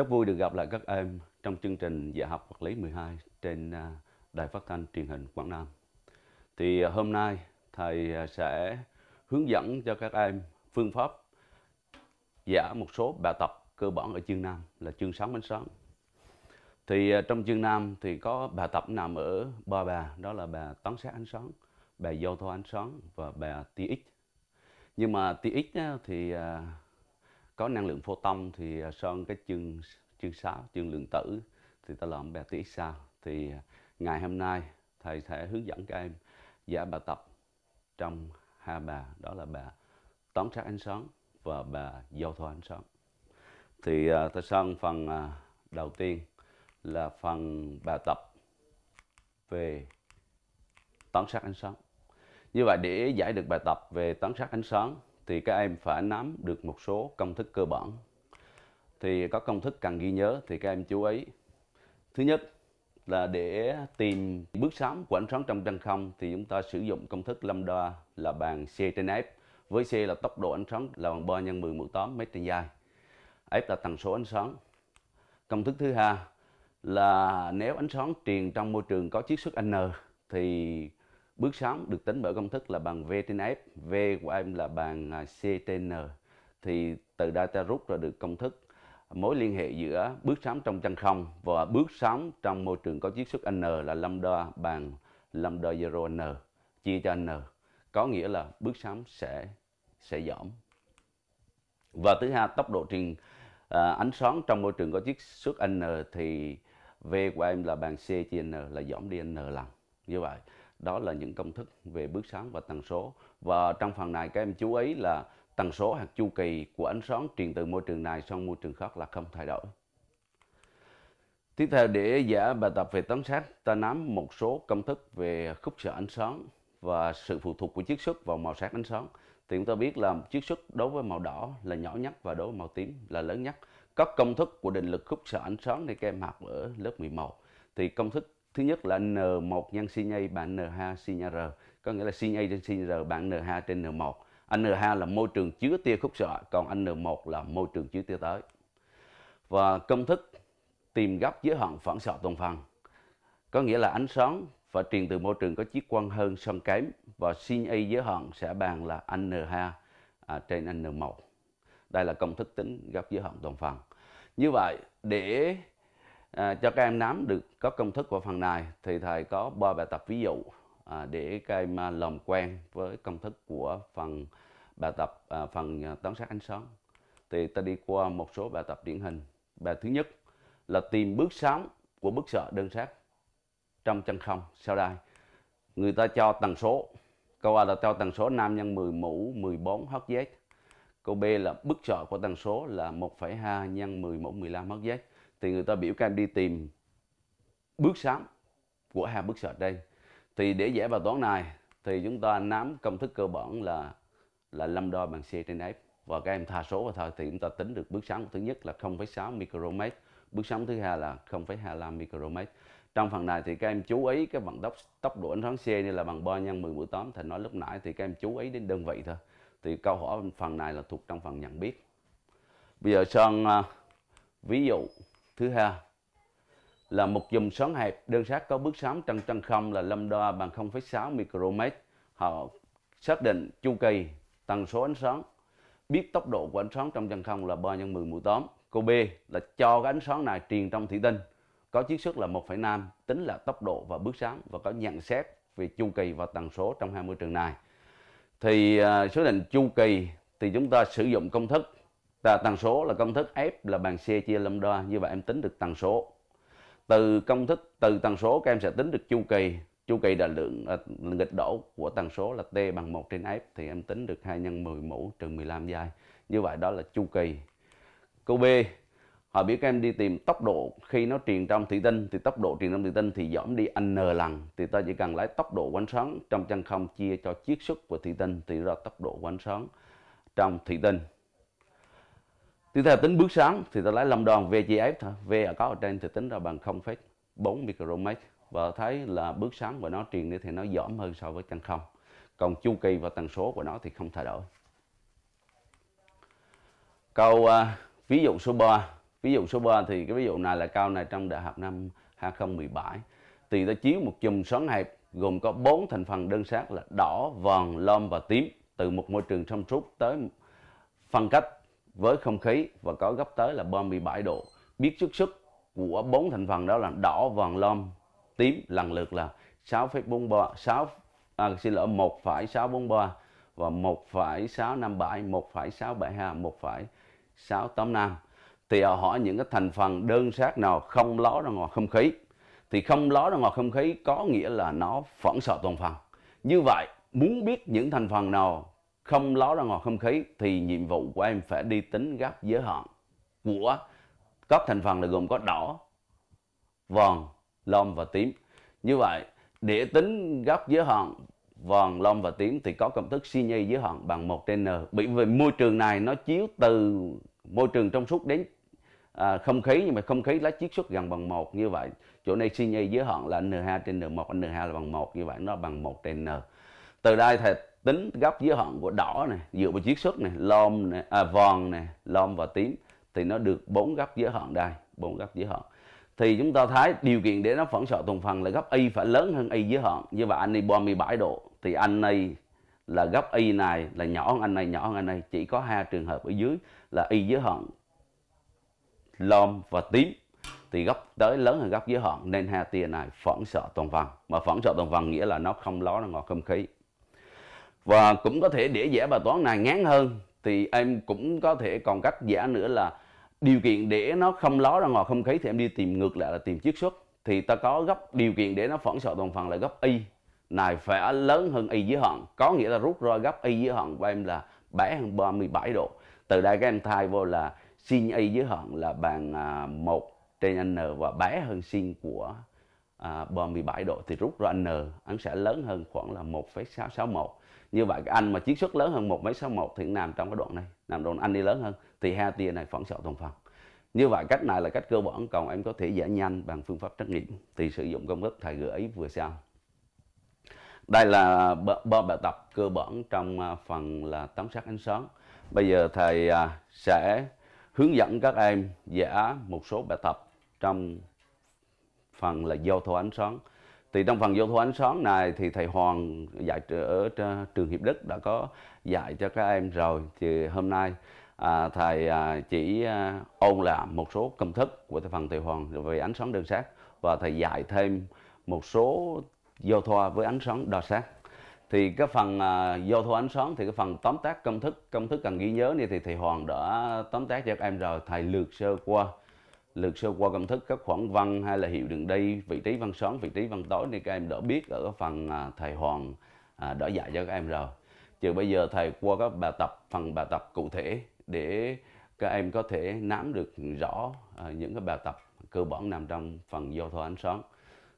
Rất vui được gặp lại các em trong chương trình dạy học vật lý 12 trên à, Đài Phát thanh Truyền hình Quảng Nam. Thì à, hôm nay thầy à, sẽ hướng dẫn cho các em phương pháp giả một số bài tập cơ bản ở chương Nam là chương sáng đến sáng. Thì trong chương Nam thì có bài tập nằm ở ba bài, đó là bài toán sát ánh sáng, bài giao thoa ánh sáng và bài TX. Nhưng mà TX thì có năng lượng photon thì à, sơn cái chương chương sáu chương lượng tử thì ta làm bài tỷ sao thì à, ngày hôm nay thầy sẽ hướng dẫn các em giải bài tập trong hai bài đó là bài tóm sát ánh sáng và bài giao thoa ánh sáng thì uh, ta sang phần đầu tiên là phần bài tập về toán sát ánh sáng như vậy để giải được bài tập về toán sát ánh sáng thì các em phải nắm được một số công thức cơ bản. Thì có công thức cần ghi nhớ thì các em chú ý. Thứ nhất là để tìm bước sóng của ánh sáng trong chân không thì chúng ta sử dụng công thức lambda là bằng c trên f với c là tốc độ ánh sáng là bằng 3 nhân 10 mũ 8 mét trên giây. F là tần số ánh sáng. Công thức thứ hai là nếu ánh sáng truyền trong môi trường có chiết xuất N thì Bước sóng được tính bởi công thức là bằng V trên F, V của em là bằng à, C trên N. Thì từ đây ta rút ra được công thức à, mối liên hệ giữa bước sóng trong chân không và bước sóng trong môi trường có chiết xuất N là lambda bằng lambda zero N chia cho N. Có nghĩa là bước sóng sẽ sẽ giảm. Và thứ hai, tốc độ truyền à, ánh sáng trong môi trường có chiết xuất N thì V của em là bằng C chia N là giảm đi N lần. Như vậy, đó là những công thức về bước sáng và tần số và trong phần này các em chú ý là tần số hoặc chu kỳ của ánh sáng truyền từ môi trường này sang môi trường khác là không thay đổi tiếp theo để giả bài tập về tấm sát ta nắm một số công thức về khúc xạ ánh sáng và sự phụ thuộc của chiết xuất vào màu sắc ánh sáng thì chúng ta biết là chiết xuất đối với màu đỏ là nhỏ nhất và đối với màu tím là lớn nhất các công thức của định lực khúc xạ ánh sáng này các em học ở lớp 11 thì công thức thứ nhất là N1 nhân sin A n2 sin R có nghĩa là sin A trên sin R bằng n2 trên N1 n2 là môi trường chứa tia khúc xạ còn N1 là môi trường chứa tia tới và công thức tìm góc giới hạn phản xạ toàn phần có nghĩa là ánh sáng phải truyền từ môi trường có chiết quang hơn son kém và sin A giới hạn sẽ bằng là NH à, trên N1 đây là công thức tính góc giới hạn toàn phần như vậy để À, cho các em nắm được có công thức của phần này thì thầy có ba bài tập ví dụ à, để các em à, làm quen với công thức của phần bài tập à, phần à, toán sát ánh sáng. Thì ta đi qua một số bài tập điển hình. Bài thứ nhất là tìm bước sóng của bức sợ đơn sát trong chân không. Sau đây người ta cho tần số. Câu A là cho tần số 5 nhân 10 mũ 14 Hz. Câu B là bức sợ của tần số là 1,2 nhân 10 mũ 15 Hz thì người ta biểu các em đi tìm bước sám của hai bước sệt đây thì để giải bài toán này thì chúng ta nắm công thức cơ bản là là lâm đo bằng c trên f và các em tha số và thời thì chúng ta tính được bước sám thứ nhất là 0,6 micromet bước sám thứ hai là 0,25 micromet trong phần này thì các em chú ý cái vận tốc tốc độ ánh sáng c như là bằng bo nhân 10 mũ 8 thì nói lúc nãy thì các em chú ý đến đơn vị thôi thì câu hỏi phần này là thuộc trong phần nhận biết bây giờ sơn à, ví dụ Thứ hai là một dùm xoắn hẹp đơn sát có bước sóng trăng trăng không là lambda bằng 0,6 micromet. Họ xác định chu kỳ tần số ánh sáng, biết tốc độ của ánh sáng trong chân không là 3 nhân 10 mũ 8. Câu B là cho cái ánh sáng này truyền trong thủy tinh có chiết xuất là 1,5 tính là tốc độ và bước sóng và có nhận xét về chu kỳ và tần số trong 20 trường này. Thì uh, số định chu kỳ thì chúng ta sử dụng công thức tần số là công thức F là bằng C chia lambda như vậy em tính được tần số từ công thức từ tần số các em sẽ tính được chu kỳ chu kỳ đại lượng là nghịch đổ của tần số là t bằng 1 trên f thì em tính được 2 nhân 10 mũ trừ 15 giây như vậy đó là chu kỳ câu b họ biết các em đi tìm tốc độ khi nó truyền trong thủy tinh thì tốc độ truyền trong thủy tinh thì giảm đi n lần thì ta chỉ cần lấy tốc độ quánh sáng trong chân không chia cho chiết xuất của thủy tinh thì ra tốc độ quánh sáng trong thủy tinh Tiếp theo tính bước sáng thì ta lấy lâm đoàn vgf thôi. V ở có ở trên thì tính ra bằng 0,4 micromet và thấy là bước sáng của nó truyền đi thì nó giảm hơn so với chân không. Còn chu kỳ và tần số của nó thì không thay đổi. Câu uh, ví dụ số 3. Ví dụ số 3 thì cái ví dụ này là cao này trong đại học năm 2017. Thì ta chiếu một chùm xoắn hẹp gồm có bốn thành phần đơn sắc là đỏ, vàng, lom và tím từ một môi trường trong suốt tới phân cách với không khí và có gấp tới là 37 độ. Biết chất sức của bốn thành phần đó là đỏ, vàng, lom, tím lần lượt là 6,43 6 à, xin lỗi 1,643 và 1,657, 1,672, 1,685 thì họ hỏi những cái thành phần đơn sát nào không ló ra ngoài không khí thì không ló ra ngoài không khí có nghĩa là nó phẫn sợ toàn phần như vậy muốn biết những thành phần nào không ló ra ngoài không khí thì nhiệm vụ của em phải đi tính gấp giới hạn của các thành phần là gồm có đỏ, vàng, lom và tím. Như vậy, để tính gấp giới hạn vàng, lom và tím thì có công thức suy nhây giới hạn bằng 1 trên n. Bởi vì môi trường này nó chiếu từ môi trường trong suốt đến à, không khí nhưng mà không khí lá chiết xuất gần bằng 1 như vậy. Chỗ này suy nhây giới hạn là n2 trên n1, n2 là bằng 1 như vậy nó bằng 1 trên n. Từ đây thì tính góc giới hạn của đỏ này dựa vào chiết xuất này lom này à, vòn này lom và tím thì nó được bốn góc giới hạn đây bốn góc giới hạn thì chúng ta thấy điều kiện để nó phản xạ tuần phần là góc y phải lớn hơn y giới hạn như vậy anh y 37 độ thì anh này là góc y này là nhỏ hơn anh này nhỏ hơn anh này chỉ có hai trường hợp ở dưới là y giới hạn lom và tím thì góc tới lớn hơn góc giới hạn nên hai tia này phản xạ tuần phần mà phản xạ tuần phần nghĩa là nó không ló nó ngọt không khí và cũng có thể để giải bài toán này ngắn hơn thì em cũng có thể còn cách giả nữa là điều kiện để nó không ló ra ngoài không khí thì em đi tìm ngược lại là tìm chiết xuất thì ta có gấp điều kiện để nó phản xạ toàn phần là gấp y này phải lớn hơn y dưới hòn có nghĩa là rút ra gấp y dưới hòn của em là bé hơn 37 độ từ đây các em thay vô là sin y dưới hòn là bằng 1 à, trên n và bé hơn sin của 37 à, độ thì rút ra n nó sẽ lớn hơn khoảng là 1,661 như vậy anh mà chiết xuất lớn hơn một mấy sáu một thì nằm trong cái đoạn này nằm đoạn anh đi lớn hơn thì hai tia này phản xạ toàn phần như vậy cách này là cách cơ bản còn em có thể giải nhanh bằng phương pháp trắc nghiệm thì sử dụng công thức thầy gửi vừa sau đây là ba bài tập cơ bản trong à, phần là tấm sắc ánh sáng bây giờ thầy à, sẽ hướng dẫn các em vẽ một số bài tập trong phần là giao thoa ánh sáng thì trong phần vô thu ánh sáng này thì thầy Hoàng dạy ở trường Hiệp Đức đã có dạy cho các em rồi thì hôm nay à, thầy à, chỉ à, ôn lại một số công thức của thầy phần thầy Hoàng về ánh sáng đơn sắc và thầy dạy thêm một số vô thoa với ánh sáng đo sát thì cái phần à, vô thu ánh sáng thì cái phần tóm tắt công thức công thức cần ghi nhớ này thì thầy Hoàng đã tóm tắt cho các em rồi thầy lược sơ qua lượt sơ qua công thức các khoảng văn hay là hiệu đường đây vị trí văn sáng vị trí văn tối thì các em đã biết ở phần à, thầy hoàng à, đã dạy cho các em rồi chứ bây giờ thầy qua các bài tập phần bài tập cụ thể để các em có thể nắm được rõ à, những cái bài tập cơ bản nằm trong phần giao thoa ánh sáng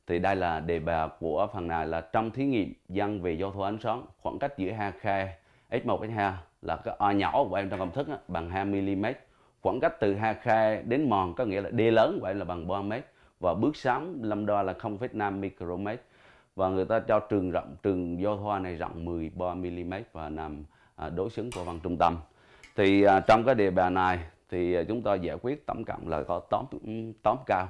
thì đây là đề bài của phần này là trong thí nghiệm dân về giao thoa ánh sáng khoảng cách giữa hai khe x1 x2 là cái o nhỏ của em trong công thức đó, bằng 2 mm Khoảng cách từ Ha Khai đến Mòn có nghĩa là D lớn vậy là bằng 3 mét và bước sóng lâm đo là 0,5 micromet và người ta cho trường rộng trường do hoa này rộng 13 mm và nằm à, đối xứng của văn trung tâm. Thì à, trong cái đề bài này thì à, chúng ta giải quyết tổng cộng là có tóm tóm cao.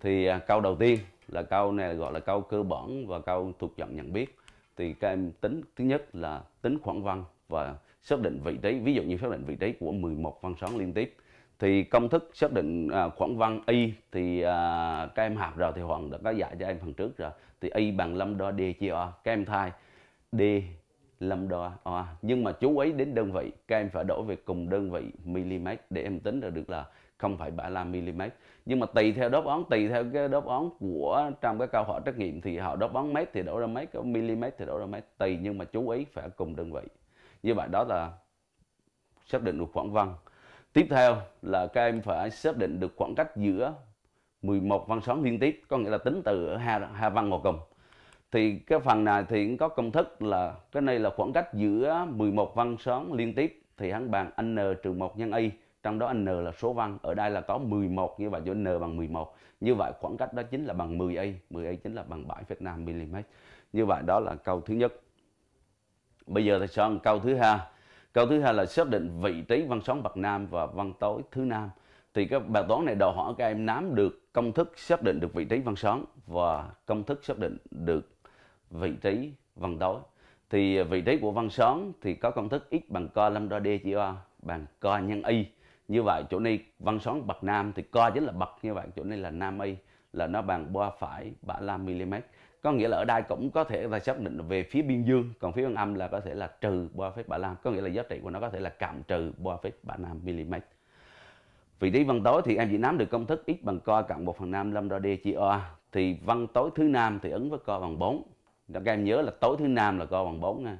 Thì câu đầu tiên là câu này gọi là câu cơ bản và câu thuộc dạng nhận biết. Thì các em tính thứ nhất là tính khoảng văn và xác định vị trí ví dụ như xác định vị trí của 11 văn xoắn liên tiếp thì công thức xác định à, khoảng văn y thì à, các em học rồi thì hoàng đã có dạy cho em phần trước rồi thì y bằng lâm đo d chia o các em thay d lâm đo o nhưng mà chú ý đến đơn vị các em phải đổi về cùng đơn vị mm để em tính ra được là không phải 0,75 mm nhưng mà tùy theo đáp án tùy theo cái đáp án của trong cái câu hỏi trắc nghiệm thì họ đáp án mét thì đổi ra mét có mm thì đổi ra mét tùy nhưng mà chú ý phải cùng đơn vị như vậy đó là xác định được khoảng văn tiếp theo là các em phải xác định được khoảng cách giữa 11 văn xoắn liên tiếp có nghĩa là tính từ hai, hai văn ngồi cùng thì cái phần này thì cũng có công thức là cái này là khoảng cách giữa 11 văn xoắn liên tiếp thì hắn bàn n trừ 1 nhân y trong đó n là số văn ở đây là có 11 như vậy chỗ n bằng 11 như vậy khoảng cách đó chính là bằng 10 y 10 y chính là bằng 7,5 mm như vậy đó là câu thứ nhất Bây giờ thầy soạn câu thứ hai. Câu thứ hai là xác định vị trí văn sóng bạc nam và văn tối thứ nam. Thì các bài toán này đòi hỏi các em nắm được công thức xác định được vị trí văn sóng và công thức xác định được vị trí văn tối. Thì vị trí của văn sóng thì có công thức x bằng co lambda d chia bằng co nhân y. Như vậy chỗ này văn sóng bạc nam thì co chính là bậc như vậy chỗ này là nam y là nó bằng 3,75 mm có nghĩa là ở đây cũng có thể ta xác định về phía biên dương còn phía bên âm là có thể là trừ 3,75 có nghĩa là giá trị của nó có thể là cộng trừ 3,75 mm vị trí văn tối thì em chỉ nắm được công thức x bằng co cộng 1 phần 5 lambda d chia o thì văn tối thứ năm thì ứng với co bằng 4 các em nhớ là tối thứ năm là co bằng 4 nha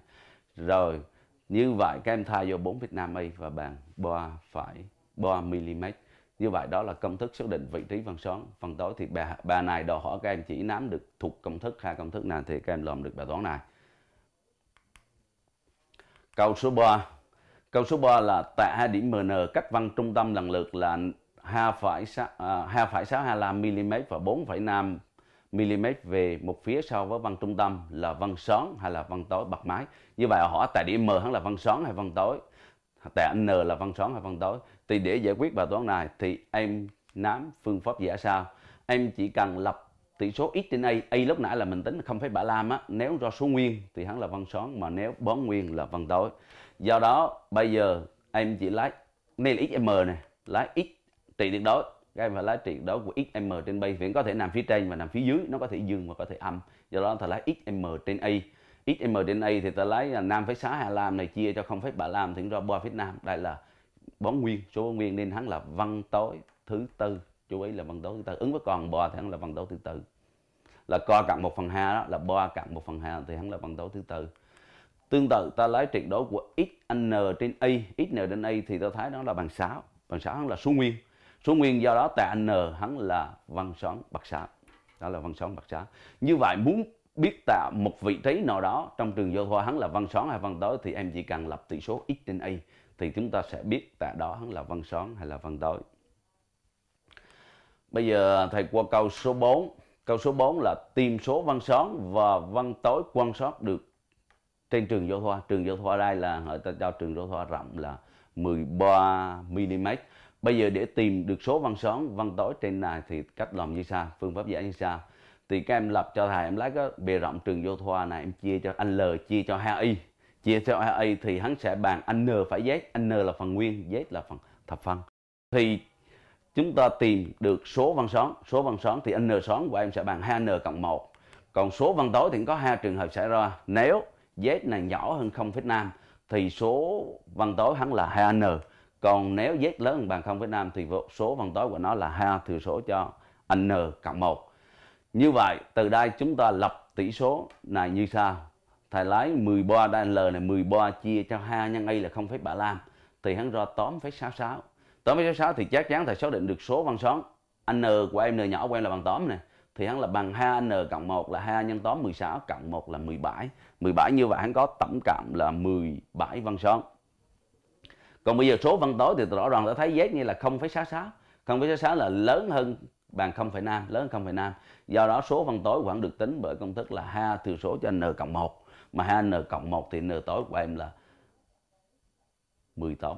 rồi như vậy các em thay vô 4,5 y và bằng 3,3 mm như vậy đó là công thức xác định vị trí phân xoắn phần tối thì bà, bà này đòi hỏi các em chỉ nắm được thuộc công thức hai công thức nào thì các em làm được bài toán này câu số 3 câu số 3 là tại hai điểm MN cách văn trung tâm lần lượt là 2,625 à, mm và 4,5 mm về một phía so với văn trung tâm là văn xoắn hay là văn tối bật máy như vậy hỏi tại điểm M hắn là văn xoắn hay văn tối tại N là văn xoắn hay văn tối thì để giải quyết bài toán này thì em nắm phương pháp giả sao em chỉ cần lập tỷ số x trên a a lúc nãy là mình tính không phải 0,35 á nếu ra số nguyên thì hắn là văn sáng mà nếu bón nguyên là văn tối do đó bây giờ em chỉ lấy nên là xm này lấy x trị tuyệt đối các em phải lấy trị đối của xm trên b vẫn có thể nằm phía trên và nằm phía dưới nó có thể dương và có thể âm do đó ta lấy xm trên a xm trên a thì ta lấy là năm phẩy sáu 5,625 này chia cho không 0,35 thì ra ba 3,5 đây là bón nguyên số nguyên nên hắn là văn tối thứ tư chú ý là văn tối thứ tư ứng với con bò thì hắn là văn tối thứ tư là co cặn một phần 2 đó là bo cặn một phần 2 thì hắn là văn tối thứ tư. Tương tự ta lấy trị đối của x n trên y, x n trên y thì ta thấy nó là bằng 6, bằng 6 hắn là số nguyên. Số nguyên do đó tại n hắn là văn xoắn bậc 6. Đó là văn xoắn bậc 6. Như vậy muốn biết tạo một vị trí nào đó trong trường vô thoa hắn là văn xoắn hay văn tối thì em chỉ cần lập tỷ số x trên y thì chúng ta sẽ biết tại đó là văn sáng hay là văn tối. Bây giờ thầy qua câu số 4. Câu số 4 là tìm số văn sáng và văn tối quan sát được trên trường giao thoa. Trường giao thoa đây là người ta cho trường giao thoa rộng là 13 mm. Bây giờ để tìm được số văn sáng văn tối trên này thì cách làm như sao? Phương pháp giải như sao? Thì các em lập cho thầy em lấy cái bề rộng trường giao thoa này em chia cho anh L chia cho 2y chia theo RA thì hắn sẽ bàn N phải Z, N là phần nguyên, Z là phần thập phân. Thì chúng ta tìm được số văn xoắn, số văn xoắn thì N xoắn của em sẽ bằng 2N cộng 1. Còn số văn tối thì có hai trường hợp xảy ra. Nếu Z này nhỏ hơn 0,5 thì số văn tối hắn là 2N. Còn nếu Z lớn hơn bằng 0,5 thì số văn tối của nó là 2 thừa số cho N cộng 1. Như vậy, từ đây chúng ta lập tỷ số này như sau thầy lấy 13 đan L này 13 chia cho 2 nhân y là 0,35 thì hắn ra 8,66 8,66 thì chắc chắn thầy xác định được số văn xoắn n của em n nhỏ của em là bằng 8 này thì hắn là bằng 2n cộng 1 là 2 nhân 8 16 cộng 1 là 17 17 như vậy hắn có tổng cộng là 17 văn xoắn còn bây giờ số văn tối thì rõ ràng đã thấy z như là 0,66 0,66 là lớn hơn bằng 0,5 lớn hơn 0,5 do đó số văn tối vẫn được tính bởi công thức là 2 thừa số cho n cộng 1 mà 2N cộng 1 thì N tối của em là 18.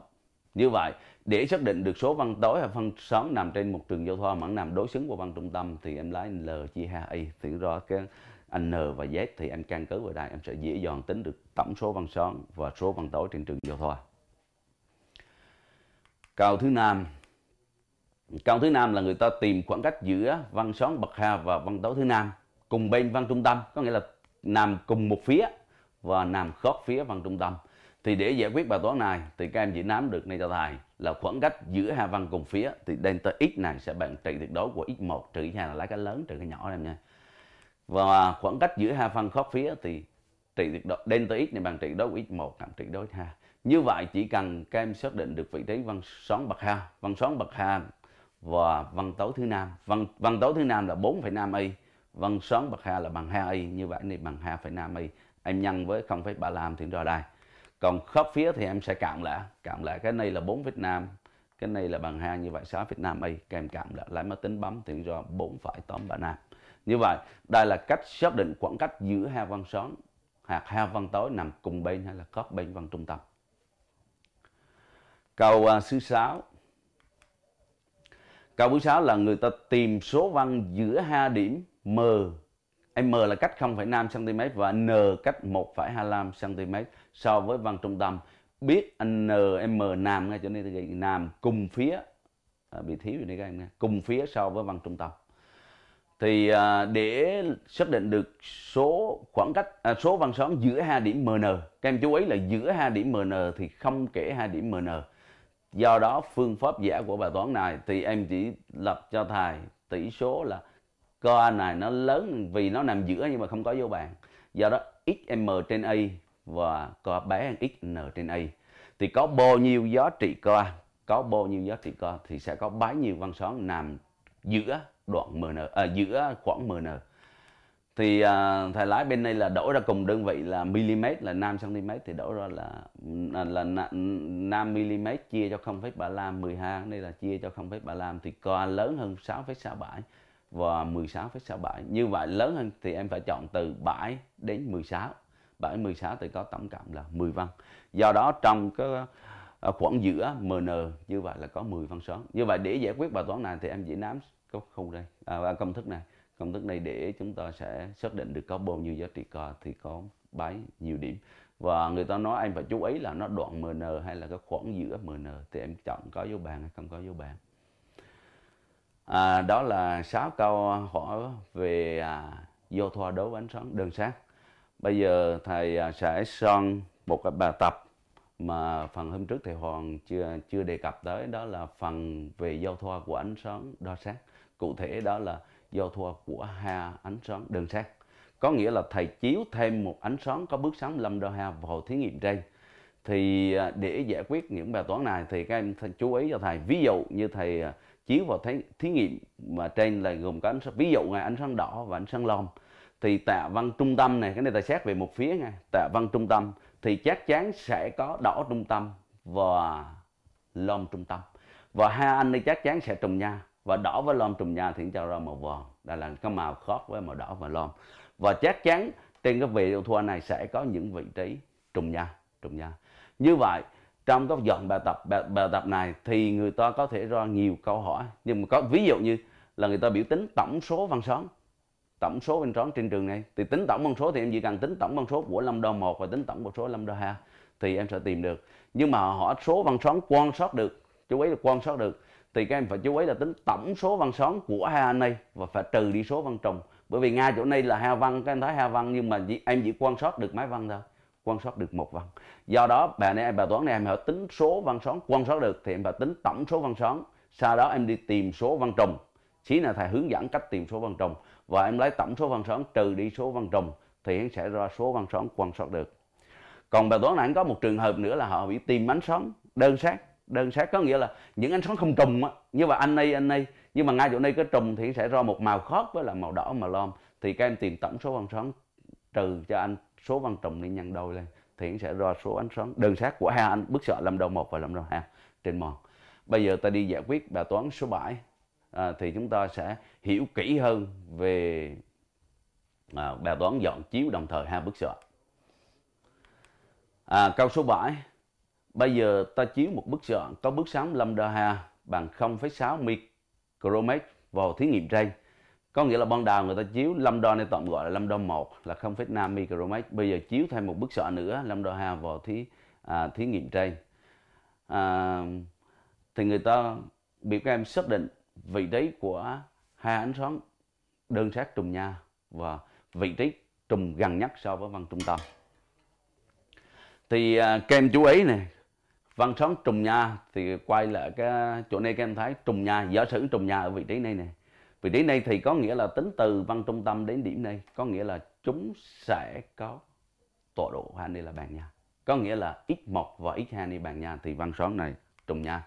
Như vậy, để xác định được số văn tối hay phân xóm nằm trên một trường giao thoa mẫn nằm đối xứng qua văn trung tâm thì em lấy L chia 2Y thì rõ cái anh N và Z thì em căn cứ vào đây em sẽ dễ dàng tính được tổng số văn xóm và số văn tối trên trường giao thoa. Câu thứ năm Câu thứ năm là người ta tìm khoảng cách giữa văn xóm bậc ha và văn tối thứ năm cùng bên văn trung tâm, có nghĩa là nằm cùng một phía và nằm khớp phía văn trung tâm thì để giải quyết bài toán này thì các em chỉ nắm được này cho thầy là khoảng cách giữa hai văn cùng phía thì delta x này sẽ bằng trị tuyệt đối của x1 trừ x2 là lá cái lớn trừ cái nhỏ em nha và khoảng cách giữa hai văn khớp phía thì trị tuyệt đối delta x này bằng trị đối của x1 cộng trị đối x2 như vậy chỉ cần các em xác định được vị trí văn xoắn bậc ha văn xoắn bậc ha và văn tối thứ nam văn văn tối thứ nam là 4,5 y văn xoắn bậc ha là bằng 2 y như vậy này bằng 2,5 y em nhân với 0,35 thì ra đây còn khớp phía thì em sẽ cạm lại cạm lại cái này là 4 Việt Nam, cái này là bằng 2 như vậy 6 Việt Nam ấy kèm cạm lại, lại máy tính bấm thì ra Nam. như vậy đây là cách xác định khoảng cách giữa hai văn sáng hoặc hai văn tối nằm cùng bên hay là khớp bên văn trung tâm câu uh, thứ sáu, câu thứ sáu là người ta tìm số văn giữa hai điểm M M là cách 0,5 cm và N cách 1,25 cm so với văn trung tâm. Biết N, M nằm ngay chỗ này thì nằm cùng phía à, bị thiếu gì đấy các em nha, cùng phía so với văn trung tâm. Thì à, để xác định được số khoảng cách à, số văn xoắn giữa hai điểm MN, các em chú ý là giữa hai điểm MN thì không kể hai điểm MN. Do đó phương pháp giả của bài toán này thì em chỉ lập cho thầy tỷ số là co này nó lớn vì nó nằm giữa nhưng mà không có vô bàn do đó xm trên a và co bé hơn xn trên a thì có bao nhiêu giá trị co có bao nhiêu giá trị co thì sẽ có bấy nhiêu văn số nằm giữa đoạn mn à, giữa khoảng mn thì à, thầy lái bên đây là đổi ra cùng đơn vị là mm là nam cm thì đổi ra là là, là nam mm chia cho 0,35 12 đây là chia cho 0,35 thì co lớn hơn 6,67 và 16,67 như vậy lớn hơn thì em phải chọn từ 7 đến 16 7 16 thì có tổng cộng là 10 văn do đó trong cái à, khoảng giữa MN như vậy là có 10 văn số như vậy để giải quyết bài toán này thì em chỉ nắm khung đây à, à, công thức này công thức này để chúng ta sẽ xác định được có bao nhiêu giá trị cò thì có bấy nhiều điểm và người ta nói anh phải chú ý là nó đoạn MN hay là cái khoảng giữa MN thì em chọn có dấu bàn hay không có dấu bàn à, đó là sáu câu hỏi về à, vô thoa đấu ánh sáng đơn sát bây giờ thầy à, sẽ son một cái bài tập mà phần hôm trước thầy Hoàng chưa chưa đề cập tới đó là phần về giao thoa của ánh sáng đo sát cụ thể đó là giao thoa của hai ánh sáng đơn sát có nghĩa là thầy chiếu thêm một ánh sáng có bước sóng 5 đô ha vào thí nghiệm trên thì à, để giải quyết những bài toán này thì các em chú ý cho thầy ví dụ như thầy à, chiếu vào thí, thí nghiệm mà trên là gồm có ánh sáng, ví dụ ngày ánh sáng đỏ và ánh sáng lom thì tạ văn trung tâm này cái này ta xét về một phía ngay tạ văn trung tâm thì chắc chắn sẽ có đỏ trung tâm và lom trung tâm và hai anh này chắc chắn sẽ trùng nhau và đỏ với lom trùng nhau thì cho ra màu vàng đây là cái màu khớp với màu đỏ và lom và chắc chắn trên cái vị thua này sẽ có những vị trí trùng nhau trùng nhau như vậy trong các dọn bài tập bài, bài tập này thì người ta có thể ra nhiều câu hỏi nhưng mà có ví dụ như là người ta biểu tính tổng số văn xoắn tổng số văn trón trên trường này thì tính tổng văn số thì em chỉ cần tính tổng văn số của lâm đo 1 và tính tổng con số lâm đo 2 thì em sẽ tìm được nhưng mà họ số văn xoắn quan sát được chú ý là quan sát được thì các em phải chú ý là tính tổng số văn xoắn của hai anh này và phải trừ đi số văn trùng bởi vì ngay chỗ này là hai văn các em thấy hai văn nhưng mà em chỉ quan sát được mấy văn thôi quan sát được một văn do đó bà này bài toán này em phải tính số văn xoắn quan sát được thì em phải tính tổng số văn xoắn sau đó em đi tìm số văn trùng xí là thầy hướng dẫn cách tìm số văn trùng và em lấy tổng số văn xoắn trừ đi số văn trùng thì em sẽ ra số văn xoắn quan sát được còn bài toán này có một trường hợp nữa là họ bị tìm ánh sáng đơn sát đơn sát có nghĩa là những ánh sáng không trùng á như mà anh này anh này nhưng mà ngay chỗ này có trùng thì sẽ ra một màu khác với là màu đỏ màu lom thì các em tìm tổng số văn xoắn trừ cho anh số văn trọng đi nhân đôi lên thì anh sẽ ra số ánh sáng đơn sát của hai anh bức sợ làm đầu một và làm đầu hai trên mòn bây giờ ta đi giải quyết bài toán số 7 à, thì chúng ta sẽ hiểu kỹ hơn về à, bài toán dọn chiếu đồng thời hai bức sợ à, câu số 7 bây giờ ta chiếu một bức sợ có bước sóng lambda đơ ha bằng 0,6 micromet vào thí nghiệm trên có nghĩa là ban đầu người ta chiếu lambda này tạm gọi là lambda 1 là 0,5 micromet bây giờ chiếu thêm một bức sọ nữa lambda 2 vào thí à, thí nghiệm trên à, thì người ta bị các em xác định vị trí của hai ánh sáng đơn sát trùng nhau và vị trí trùng gần nhất so với văn trung tâm thì à, các em chú ý này văn sáng trùng nha thì quay lại cái chỗ này các em thấy trùng nha giả sử trùng nha ở vị trí này này vì đến này thì có nghĩa là tính từ văn trung tâm đến điểm này có nghĩa là chúng sẽ có tọa độ hai này là bằng nhau. Có nghĩa là x1 và x2 đi bằng nhau thì văn xoắn này trùng nhau.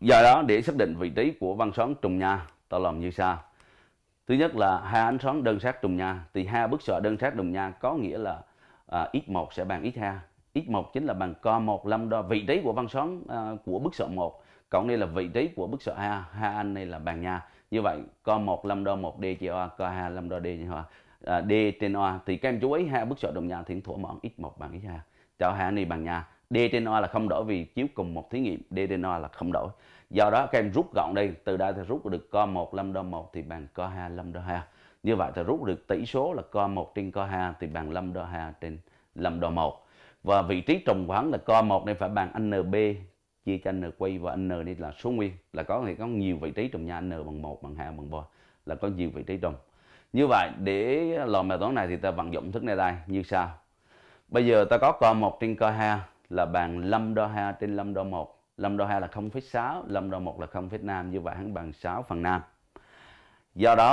Do đó để xác định vị trí của văn xoắn trùng nhau ta làm như sau. Thứ nhất là hai ánh xoắn đơn sát trùng nhau thì hai bức xạ đơn sát trùng nhau có nghĩa là à, x1 sẽ bằng x2. x1 chính là bằng co1 lambda đo vị trí của văn xoắn à, của bức xạ 1 cộng đây là vị trí của bức xạ 2, hai anh này là bằng nhau như vậy co một lambda đo 1 d chia o co hai lambda đo d chia o à, d trên o thì các em chú ý hai bức xạ đồng nhau thiển thủa mỏn x1 bằng x2 cho hai này bằng nhà d trên o là không đổi vì chiếu cùng một thí nghiệm d trên o là không đổi do đó các em rút gọn đi từ đây thì rút được co một lambda đo 1 thì bằng co hai lambda đo 2 như vậy thì rút được tỷ số là co một trên co hai thì bằng lambda đo 2 trên lambda đo 1 và vị trí trùng khoảng là co một nên phải bằng NB chia cho n quay và n đi là số nguyên là có thể có nhiều vị trí trùng nha n bằng 1 bằng 2 bằng 3 là có nhiều vị trí trùng. Như vậy để làm bài toán này thì ta vận dụng thức này đây như sau. Bây giờ ta có co 1 trên co 2 là bằng 5 đo 2 trên 5 đo 1. 5 đo 2 là 0,6, 5 đo 1 là 0,5 như vậy hắn bằng 6 phần 5. Do đó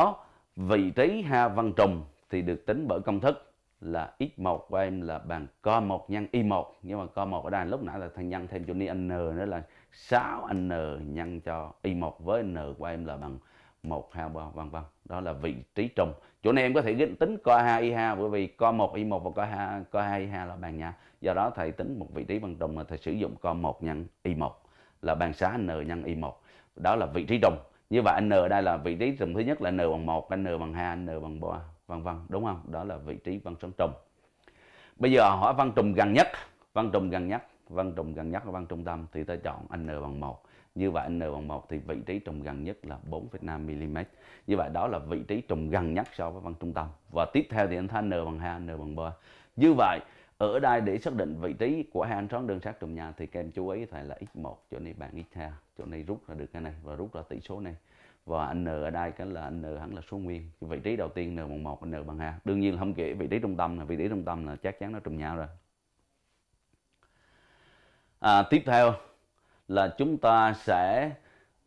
vị trí 2 văn trùng thì được tính bởi công thức là x một của em là bằng co1 nhân y1 nhưng mà co1 ở đây lúc nãy là thằng nhân thêm cho ni n nữa là 6n nhân cho y1 với n của em là bằng 1 2 3 vân vân. Đó là vị trí trùng. Chỗ này em có thể tính co2 y2 bởi vì co1 y1 và co2 co2 y2 là bằng nhau. Do đó thầy tính một vị trí bằng trùng là thầy sử dụng co1 nhân y1 là bằng 6n nhân y1. Đó là vị trí trùng. Như vậy n ở đây là vị trí trùng thứ nhất là n bằng 1, n bằng 2, n bằng 3 văn văn đúng không đó là vị trí văn sóng trùng bây giờ hỏi văn trùng gần nhất văn trùng gần nhất văn trùng gần nhất văn trung tâm thì ta chọn n bằng một. như vậy n bằng một thì vị trí trùng gần nhất là 4,5 mm như vậy đó là vị trí trùng gần nhất so với văn trung tâm và tiếp theo thì anh thấy n bằng hai, n bằng 3 như vậy ở đây để xác định vị trí của hai anh xoắn đơn sát trùng nhà thì các em chú ý phải là x1 chỗ này bằng x2 chỗ này rút ra được cái này và rút ra tỷ số này và n ở đây cái là n hẳn là số nguyên vị trí đầu tiên n bằng một n bằng hai đương nhiên là không kể vị trí trung tâm là vị trí trung tâm là chắc chắn nó trùng nhau rồi à, tiếp theo là chúng ta sẽ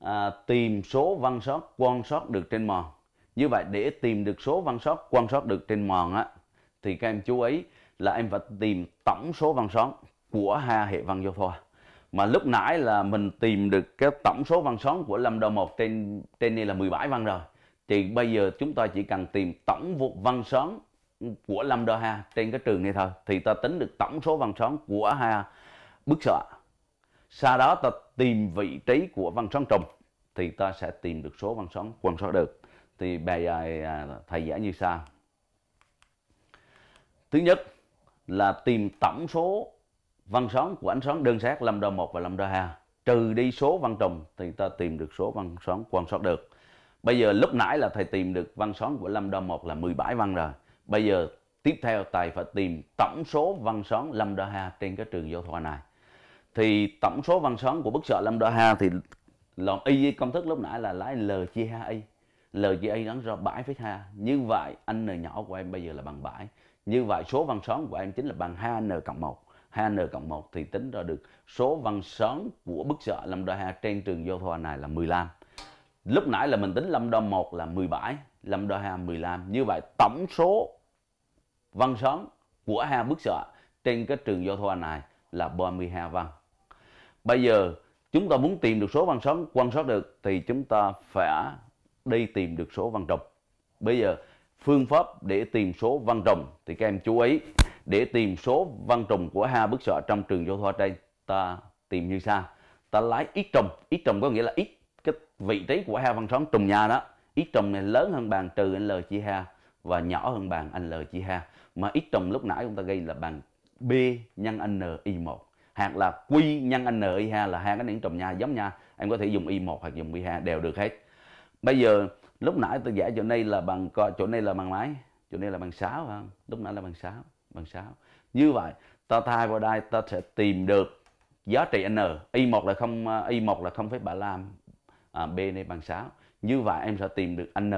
à, tìm số văn sót quan sót được trên mòn như vậy để tìm được số văn sót quan sót được trên mòn á thì các em chú ý là em phải tìm tổng số văn sót của hai hệ văn vô thôi mà lúc nãy là mình tìm được cái tổng số văn xoắn của lâm đầu một trên trên đây là 17 văn rồi thì bây giờ chúng ta chỉ cần tìm tổng văn xoắn của lâm đầu ha trên cái trường này thôi thì ta tính được tổng số văn xoắn của ha bức xạ sau đó ta tìm vị trí của văn xoắn trùng thì ta sẽ tìm được số văn xoắn quan sát được thì bài à, à, thầy giải như sau thứ nhất là tìm tổng số văn xoắn của ánh xoắn đơn sát lambda 1 và lambda 2 trừ đi số văn trùng thì ta tìm được số văn xoắn quan sát được. Bây giờ lúc nãy là thầy tìm được văn xoắn của lambda 1 là 17 văn rồi. Bây giờ tiếp theo thầy phải tìm tổng số văn xoắn lambda 2 trên cái trường giao thoa này. Thì tổng số văn xoắn của bức xạ lambda 2 thì làm y công thức lúc nãy là lấy l chia 2y. L chia y đáng ra 7,2. Như vậy n nhỏ của em bây giờ là bằng 7. Như vậy số văn xoắn của em chính là bằng 2n cộng 1. 2n cộng 1 thì tính ra được số văn sớn của bức sợ lambda 2 trên trường vô thoa này là 15. Lúc nãy là mình tính lambda 1 là 17, lambda 2 15. Như vậy tổng số văn sớn của hai bức xạ trên cái trường vô thoa này là 32 văn. Bây giờ chúng ta muốn tìm được số văn sớn quan sát được thì chúng ta phải đi tìm được số văn trùng. Bây giờ phương pháp để tìm số văn trùng thì các em chú ý để tìm số văn trùng của hai bức sọ trong trường vô thoa trên ta tìm như sau ta lấy ít trùng ít trùng có nghĩa là ít cái vị trí của hai văn sóng trùng nhà đó ít trùng này lớn hơn bàn trừ anh l chia ha và nhỏ hơn bàn anh l chia ha mà ít trùng lúc nãy chúng ta gây là bàn b nhân n y một hoặc là q nhân n y ha là hai cái điểm trùng nhà giống nhau em có thể dùng y một hoặc dùng y hai đều được hết bây giờ lúc nãy tôi giải chỗ này là bằng chỗ này là bằng máy chỗ này là bằng sáu không lúc nãy là bằng sáu bằng 6 như vậy ta thay vào đây ta sẽ tìm được giá trị n y1 là không à, y1 là 0,35 à, b này bằng 6 như vậy em sẽ tìm được n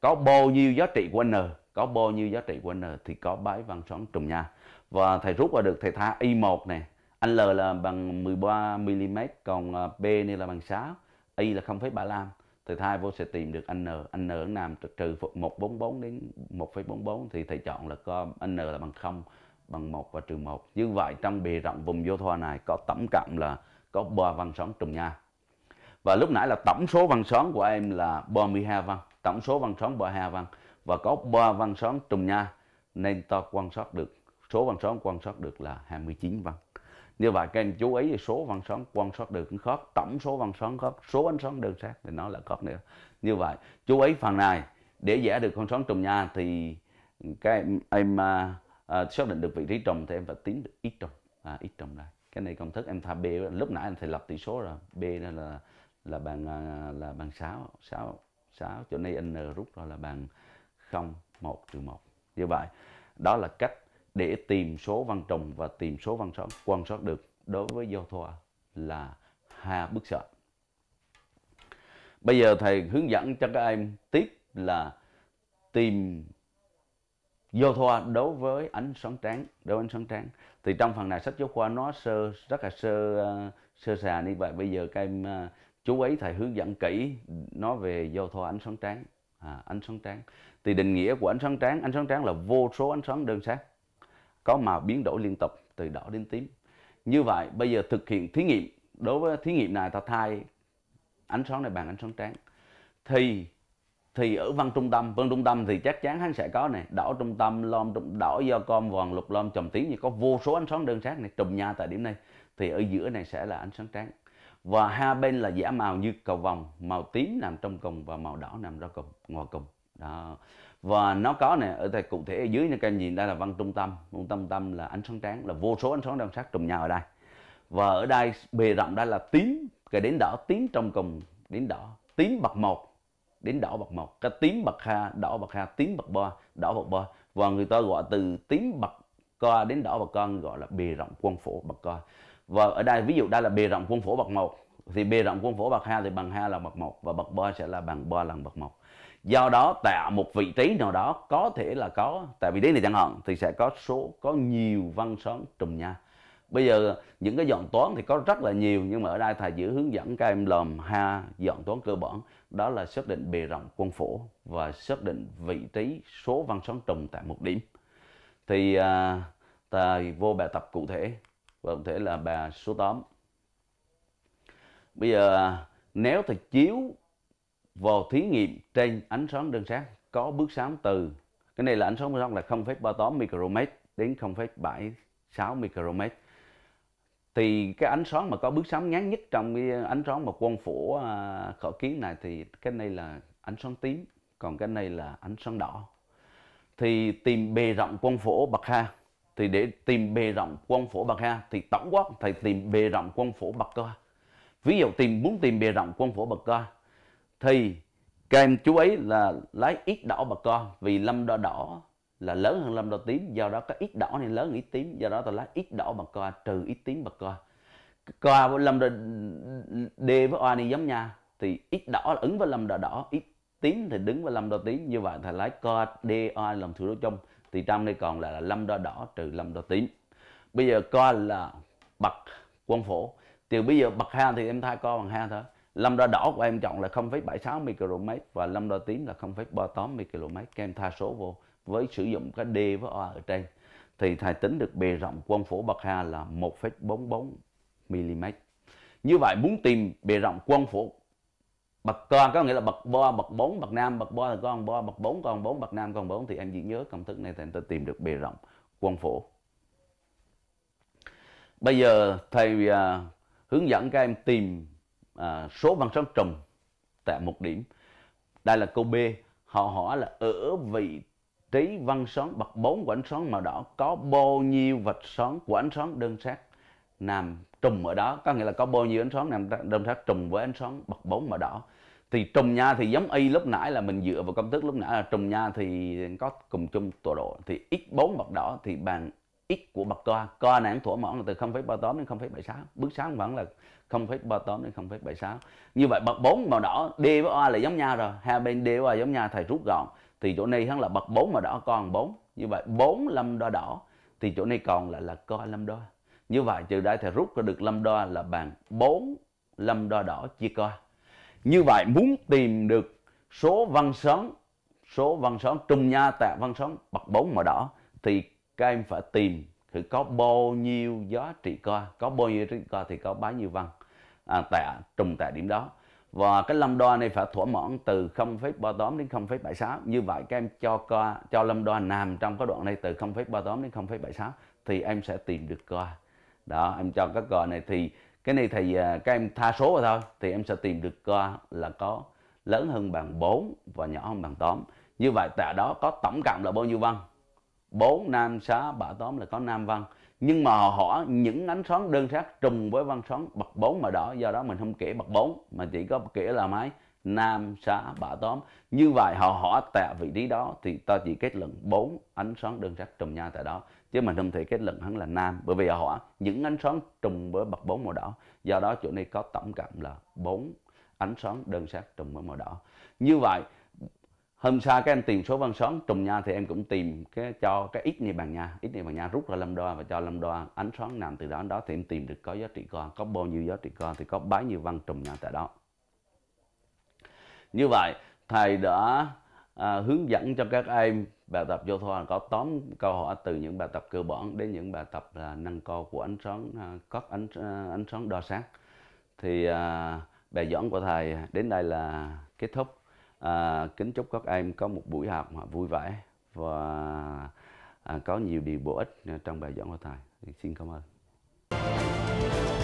có bao nhiêu giá trị của n có bao nhiêu giá trị của n thì có bấy văn xoắn trùng nha và thầy rút ra được thầy tha y1 này n là bằng 13 mm còn à, b này là bằng 6 y là 0,35 thì thai vô sẽ tìm được anh N anh N nằm trừ 144 đến 1,44 thì thầy chọn là có anh N là bằng 0 bằng 1 và trừ 1 như vậy trong bề rộng vùng vô thoa này có tổng cộng là có 3 văn sóng trùng nha và lúc nãy là tổng số văn sóng của em là 32 văn tổng số văn sóng 32 văn và có 3 văn sóng trùng nha nên ta quan sát được số văn sóng quan sát được là 29 văn như vậy các anh chú ý số văn sóng quan sát được cũng khớp tổng số văn sóng khớp số ánh xoắn đơn sát thì nó là khớp nữa như vậy chú ý phần này để vẽ được con sóng trùng nha thì các em em à, à, xác định được vị trí trùng thì em phải tính được ít trùng à, ít trùng đây cái này công thức em tha b lúc nãy em thầy lập tỷ số rồi b đó là là bằng à, là bằng sáu sáu sáu chỗ này n rút ra là bằng không một trừ một như vậy đó là cách để tìm số văn trùng và tìm số văn sót quan sát được đối với giao thoa là hai bức sợ bây giờ thầy hướng dẫn cho các em tiếp là tìm giao thoa đối với ánh sáng trắng đối với ánh sáng trắng thì trong phần này sách giáo khoa nó sơ rất là sơ ờ, sơ sà như vậy bây giờ các em ờ, chú ấy thầy hướng dẫn kỹ nó về giao thoa ánh sáng trắng à, ánh sáng trắng thì định nghĩa của ánh sáng trắng ánh sáng trắng là vô số ánh sáng đơn sắc có màu biến đổi liên tục từ đỏ đến tím. Như vậy bây giờ thực hiện thí nghiệm, đối với thí nghiệm này ta thay ánh sáng này bằng ánh sáng trắng. Thì thì ở văn trung tâm, văn trung tâm thì chắc chắn hắn sẽ có này, đỏ trung tâm, lom trung đỏ do com vòng lục lom trầm tím như có vô số ánh sáng đơn sắc này trùng nhau tại điểm này. Thì ở giữa này sẽ là ánh sáng trắng. Và hai bên là giả màu như cầu vòng, màu tím nằm trong cùng và màu đỏ nằm ra cùng, ngoài cùng. Đó và nó có này ở đây cụ thể ở dưới như các anh nhìn đây là văn trung tâm văn tâm tâm là ánh sáng trắng là vô số ánh sáng đang sát trùng nhau ở đây và ở đây bề rộng đây là tím cái đến đỏ tím trong cùng đến đỏ tím bậc một đến đỏ bậc một cái tím bậc ha đỏ bậc ha tím bậc ba đỏ bậc ba và người ta gọi từ tím bậc co đến đỏ bậc con gọi là bề rộng quân phổ bậc co và ở đây ví dụ đây là bề rộng quân phổ bậc một thì bề rộng quân phổ bậc hai thì bằng hai là bậc một và bậc ba sẽ là bằng ba lần bậc một do đó tạo một vị trí nào đó có thể là có tại vị trí này chẳng hạn thì sẽ có số có nhiều văn sóng trùng nhau bây giờ những cái dọn toán thì có rất là nhiều nhưng mà ở đây thầy giữ hướng dẫn các em làm ha dọn toán cơ bản đó là xác định bề rộng quân phổ và xác định vị trí số văn sóng trùng tại một điểm thì à, thầy vô bài tập cụ thể và cụ thể là bài số 8 bây giờ à, nếu thầy chiếu vào thí nghiệm trên ánh sáng đơn sắc có bước sám từ cái này là ánh sáng đơn sắc là 0,38 micromet đến 0,76 micromet thì cái ánh sáng mà có bước sám ngắn nhất trong cái ánh sáng mà quang phổ à, khởi kiến này thì cái này là ánh sáng tím còn cái này là ánh sáng đỏ thì tìm bề rộng quang phổ bậc ha thì để tìm bề rộng quang phổ bậc ha thì tổng quát thầy tìm bề rộng quang phổ bậc cơ ví dụ tìm muốn tìm bề rộng quang phổ bậc cơ thì các em chú ý là lấy ít đỏ bà con vì lâm đo đỏ là lớn hơn lâm đo tím do đó cái ít đỏ này lớn hơn ít tím do đó ta lấy ít đỏ bà co trừ ít tím bà co co với lâm đo d với oa này giống nhau thì ít đỏ là ứng với lâm đo đỏ ít tím thì đứng với lâm đo tím như vậy thầy lấy co d oa làm thủ đó trong thì trong đây còn là, là lâm đo đỏ trừ lâm đo tím bây giờ co là bậc quân phổ từ bây giờ bậc hai thì em thay co bằng hai thôi Lâm đo đỏ của em chọn là 0,76 micromet và lâm đo tím là 0,38 micromet. Các em tha số vô với sử dụng cái D với O ở trên thì thầy tính được bề rộng của phổ bậc hà là 1,44 mm. Như vậy muốn tìm bề rộng của phổ bậc con có nghĩa là bậc bo, bậc 4, bậc nam, bậc bo là con bo, bậc 4 con 4, bậc nam con 4 thì em chỉ nhớ công thức này thì ta tìm được bề rộng của phổ. Bây giờ thầy uh, hướng dẫn các em tìm à, số bằng sáng trùng tại một điểm đây là câu b họ hỏi là ở vị trí văn xoắn bậc 4 của ánh sáng màu đỏ có bao nhiêu vạch xoắn của ánh sáng đơn sắc nằm trùng ở đó có nghĩa là có bao nhiêu ánh sáng nằm đơn sắc trùng với ánh sáng bậc 4 màu đỏ thì trùng nha thì giống y lúc nãy là mình dựa vào công thức lúc nãy là trùng nha thì có cùng chung tọa độ thì x4 bậc đỏ thì bằng x của bậc co co này thỏa mãn là từ 0,38 đến 0,76 bước sáng vẫn là 0,38 đến 0,76 như vậy bậc 4 màu đỏ D với O là giống nhau rồi hai bên D với O giống nhau thầy rút gọn thì chỗ này hắn là bậc 4 màu đỏ còn 4 như vậy 4 lâm đo đỏ thì chỗ này còn lại là co lâm đo như vậy từ đây thầy rút ra được lâm đo là bằng 4 lâm đo đỏ chia co như vậy muốn tìm được số văn sóng số văn sóng trùng nha tạ văn sóng bậc 4 màu đỏ thì các em phải tìm thử có bao nhiêu giá trị co có bao nhiêu giá trị co thì có bao nhiêu văn à, tại trùng tại điểm đó và cái lâm đo này phải thỏa mãn từ 0,38 đến 0,76 như vậy các em cho co cho lâm đo nằm trong cái đoạn này từ 0,38 đến 0,76 thì em sẽ tìm được co đó em cho các co này thì cái này thì à, các em tha số rồi thôi thì em sẽ tìm được co là có lớn hơn bằng 4 và nhỏ hơn bằng 8 như vậy tại đó có tổng cộng là bao nhiêu văn bốn nam xá bả tóm là có nam văn nhưng mà họ những ánh xoắn đơn sắc trùng với văn xoắn bậc bốn mà đỏ do đó mình không kể bậc bốn mà chỉ có kể là máy nam xá bả tóm như vậy họ họ tại vị trí đó thì ta chỉ kết luận bốn ánh xoắn đơn sắc trùng nhau tại đó chứ mình không thể kết luận hắn là nam bởi vì họ những ánh xoắn trùng với bậc bốn màu đỏ do đó chỗ này có tổng cộng là bốn ánh xoắn đơn sắc trùng với màu đỏ như vậy hôm sau các em tìm số văn xoắn trùng nha thì em cũng tìm cái cho cái ít này bằng nha ít này bằng nha rút ra lâm đo và cho lâm đo ánh xoắn nằm từ đó đến đó thì em tìm được có giá trị con có bao nhiêu giá trị con thì có bấy nhiêu văn trùng nha tại đó như vậy thầy đã à, hướng dẫn cho các em bài tập vô thoa có tóm câu hỏi từ những bài tập cơ bản đến những bài tập là nâng co của ánh sáng à, các ánh à, ánh sáng đo sáng thì à, bài giảng của thầy đến đây là kết thúc à, kính chúc các em có một buổi học vui vẻ và à, có nhiều điều bổ ích trong bài giảng của thầy xin cảm ơn